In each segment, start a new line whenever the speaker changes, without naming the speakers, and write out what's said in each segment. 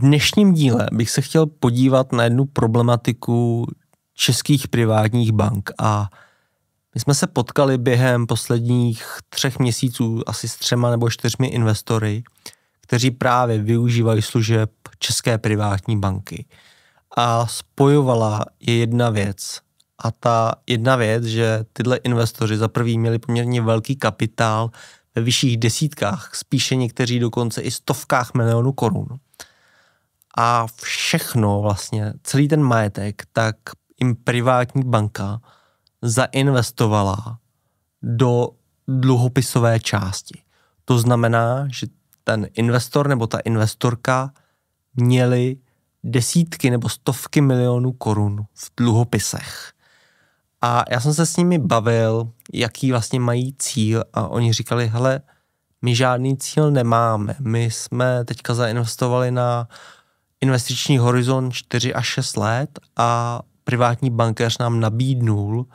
dnešním díle bych se chtěl podívat na jednu problematiku českých privátních bank a my jsme se potkali během posledních třech měsíců asi s třema nebo čtyřmi investory, kteří právě využívají služeb České privátní banky. A spojovala je jedna věc. A ta jedna věc, že tyhle investoři za prvý měli poměrně velký kapitál ve vyšších desítkách, spíše někteří dokonce i stovkách milionů korun a všechno vlastně, celý ten majetek, tak jim privátní banka zainvestovala do dluhopisové části. To znamená, že ten investor nebo ta investorka měli desítky nebo stovky milionů korun v dluhopisech. A já jsem se s nimi bavil, jaký vlastně mají cíl a oni říkali, hele, my žádný cíl nemáme, my jsme teďka zainvestovali na uh, investiční horizont 4 až 6 let a privátní bankéř nám nabídnul,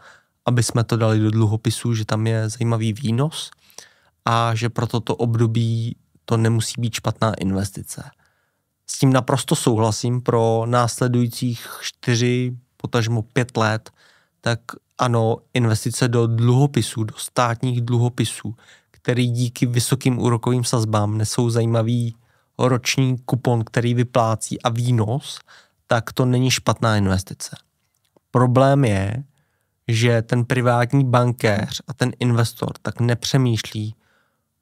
aby jsme to dali do dluhopisů, že tam je zajímavý výnos a že pro toto období to nemusí být špatná investice. S tím naprosto souhlasím pro následujících 4, potažmo 5 let, tak ano, investice do dluhopisů, do státních dluhopisů, který díky vysokým úrokovým sazbám nesou zajímavý roční kupon, který vyplácí a výnos, tak to není špatná investice. Problém je, že ten privátní bankéř a ten investor tak nepřemýšlí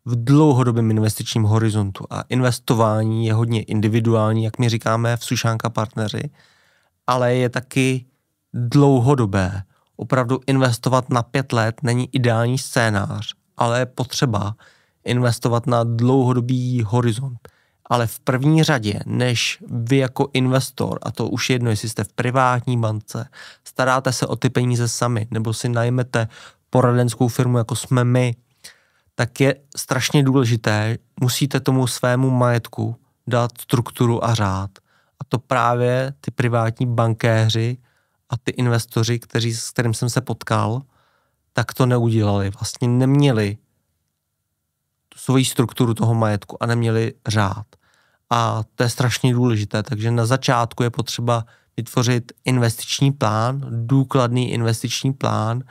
v dlouhodobém investičním horizontu a investování je hodně individuální, jak my říkáme v Sušánka partneři, ale je taky dlouhodobé. Opravdu investovat na pět let není ideální scénář, ale je potřeba investovat na dlouhodobý horizont ale v první řadě, než vy jako investor, a to už jedno, jestli jste v privátní bance, staráte se o ty peníze sami, nebo si najmete poradenskou firmu, jako jsme my, tak je strašně důležité, musíte tomu svému majetku dát strukturu a řád. A to právě ty privátní bankéři a ty investoři, kteří, s kterým jsem se potkal, tak to neudělali. Vlastně neměli tu svoji strukturu toho majetku a neměli řád. A to je strašně důležité, takže na začátku je potřeba vytvořit investiční plán, důkladný investiční plán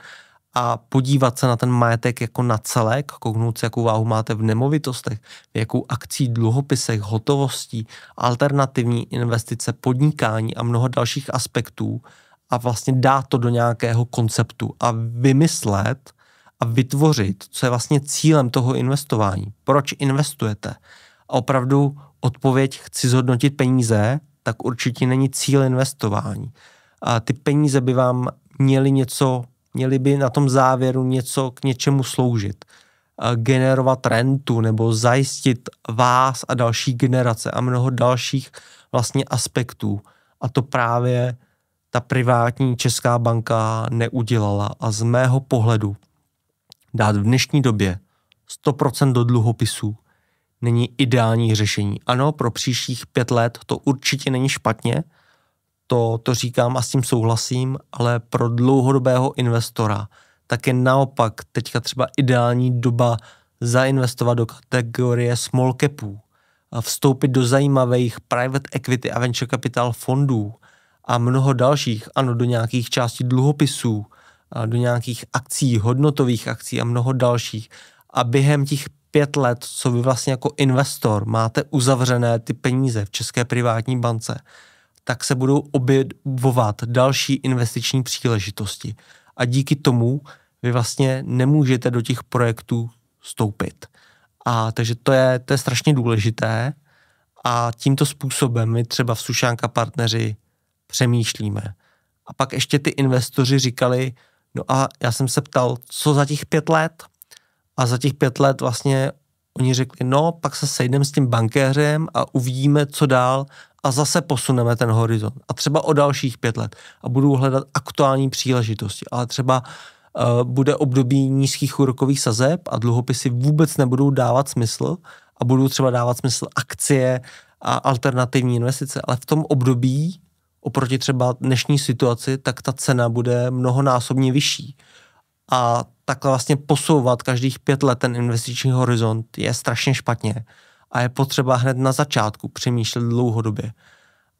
a podívat se na ten majetek jako na celek, kouknout se, jakou váhu máte v nemovitostech, v jakou akcí, dluhopisech, hotovostí, alternativní investice, podnikání a mnoho dalších aspektů a vlastně dát to do nějakého konceptu a vymyslet a vytvořit, co je vlastně cílem toho investování. Proč investujete? A opravdu odpověď chci zhodnotit peníze, tak určitě není cíl investování. A ty peníze by vám měly něco, měly by na tom závěru něco k něčemu sloužit. A generovat rentu nebo zajistit vás a další generace a mnoho dalších vlastně aspektů. A to právě ta privátní česká banka neudělala. A z mého pohledu dát v dnešní době 100% do dluhopisů není ideální řešení. Ano, pro příštích pět let to určitě není špatně, to, to říkám a s tím souhlasím, ale pro dlouhodobého investora tak je naopak teďka třeba ideální doba zainvestovat do kategorie small capů, vstoupit do zajímavých private equity a venture capital fondů a mnoho dalších, ano, do nějakých částí dluhopisů, do nějakých akcí, hodnotových akcí a mnoho dalších. A během těch pět let, co vy vlastně jako investor máte uzavřené ty peníze v České privátní bance, tak se budou objevovat další investiční příležitosti. A díky tomu vy vlastně nemůžete do těch projektů stoupit. A takže to je, to je strašně důležité a tímto způsobem my třeba v Sušánka partneři přemýšlíme. A pak ještě ty investoři říkali, no a já jsem se ptal, co za těch pět let? A za těch pět let vlastně oni řekli, no, pak se sejdeme s tím bankéřem a uvidíme, co dál a zase posuneme ten horizont. A třeba o dalších pět let a budou hledat aktuální příležitosti. Ale třeba eh, bude období nízkých úrokových sazeb a dluhopisy vůbec nebudou dávat smysl a budou třeba dávat smysl akcie a alternativní investice. Ale v tom období, oproti třeba dnešní situaci, tak ta cena bude mnohonásobně vyšší a takhle vlastně posouvat každých pět let ten investiční horizont je strašně špatně a je potřeba hned na začátku přemýšlet dlouhodobě.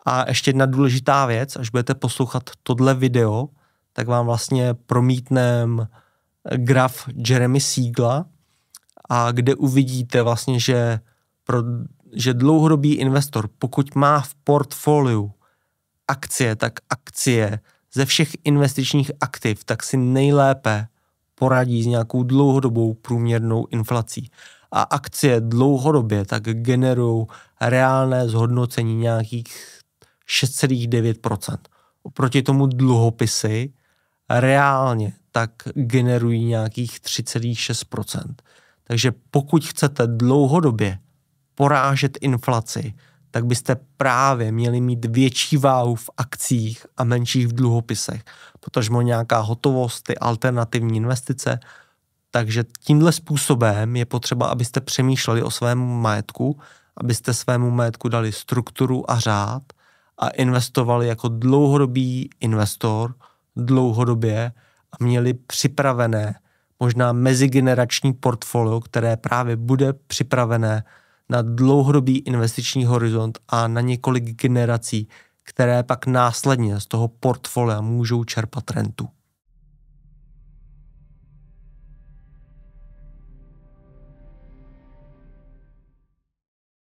A ještě jedna důležitá věc, až budete poslouchat tohle video, tak vám vlastně promítnem graf Jeremy Siegla, a kde uvidíte vlastně, že, pro, že dlouhodobý investor, pokud má v portfoliu akcie, tak akcie ze všech investičních aktiv, tak si nejlépe poradí s nějakou dlouhodobou průměrnou inflací. A akcie dlouhodobě tak generují reálné zhodnocení nějakých 6,9%. Oproti tomu dluhopisy reálně tak generují nějakých 3,6%. Takže pokud chcete dlouhodobě porážet inflaci, tak byste právě měli mít větší váhu v akcích a menších v dluhopisech, mu nějaká hotovost, ty alternativní investice. Takže tímhle způsobem je potřeba, abyste přemýšleli o svému majetku, abyste svému majetku dali strukturu a řád a investovali jako dlouhodobý investor dlouhodobě a měli připravené možná mezigenerační portfolio, které právě bude připravené na dlouhodobý investiční horizont a na několik generací, které pak následně z toho portfolia můžou čerpat rentu.